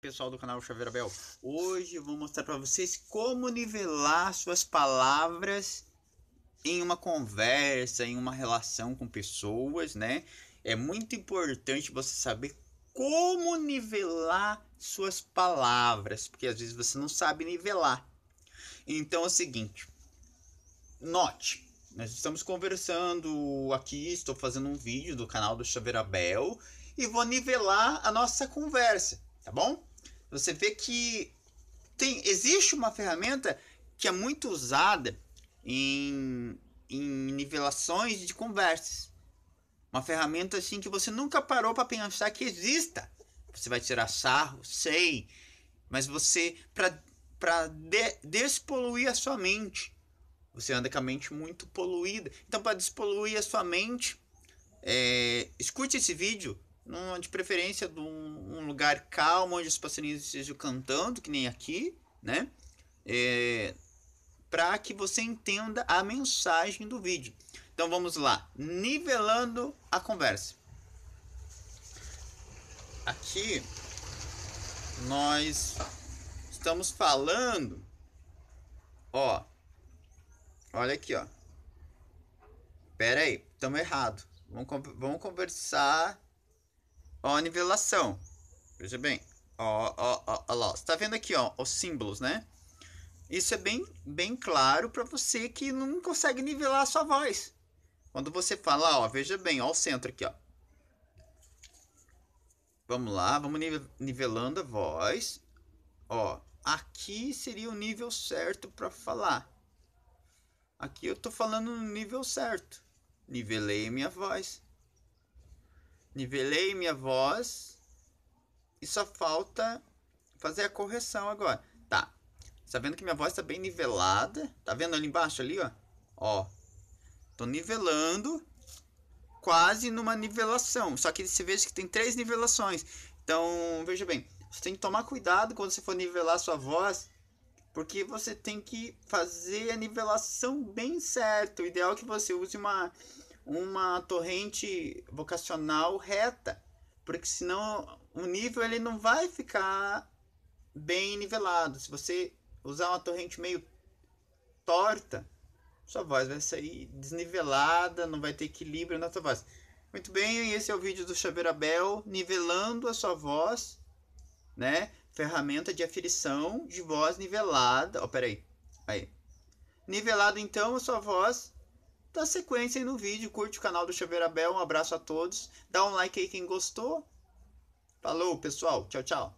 pessoal do canal Xavier Abel. Hoje eu vou mostrar para vocês como nivelar suas palavras em uma conversa, em uma relação com pessoas, né? É muito importante você saber como nivelar suas palavras, porque às vezes você não sabe nivelar. Então é o seguinte, note, nós estamos conversando aqui, estou fazendo um vídeo do canal do Xavier Abel e vou nivelar a nossa conversa tá bom? Você vê que tem, existe uma ferramenta que é muito usada em, em nivelações de conversas. Uma ferramenta assim que você nunca parou para pensar que exista. Você vai tirar sarro, sei, mas você para de, despoluir a sua mente. Você anda com a mente muito poluída. Então, para despoluir a sua mente, é, escute esse vídeo numa, de preferência de um, lugar calmo, onde os passarinhos estejam cantando, que nem aqui, né? É, para que você entenda a mensagem do vídeo. Então vamos lá, nivelando a conversa. Aqui nós estamos falando, ó, olha aqui, ó. Pera aí, estamos errado. Vamos, vamos conversar Ó a nivelação. Veja bem. Ó, ó, ó, ó lá. Você tá vendo aqui, ó, os símbolos, né? Isso é bem, bem claro para você que não consegue nivelar a sua voz. Quando você fala, ó, veja bem, ó o centro aqui, ó. Vamos lá, vamos nivelando a voz. Ó, aqui seria o nível certo para falar. Aqui eu tô falando no nível certo. Nivelei minha voz. Nivelei minha voz. E só falta fazer a correção agora. Tá. Tá vendo que minha voz tá bem nivelada? Tá vendo ali embaixo ali, ó? Ó. Tô nivelando quase numa nivelação. Só que você veja que tem três nivelações. Então, veja bem, você tem que tomar cuidado quando você for nivelar sua voz, porque você tem que fazer a nivelação bem certo. O ideal é que você use uma uma torrente vocacional reta, porque senão o nível ele não vai ficar bem nivelado. Se você usar uma torrente meio torta, sua voz vai sair desnivelada, não vai ter equilíbrio na sua voz. Muito bem, esse é o vídeo do Xavier Abel nivelando a sua voz, né? Ferramenta de aferição de voz nivelada. Ó, oh, peraí. Aí. Nivelado então a sua voz da sequência aí no vídeo, curte o canal do Chaveirabel um abraço a todos, dá um like aí quem gostou. Falou, pessoal, tchau, tchau.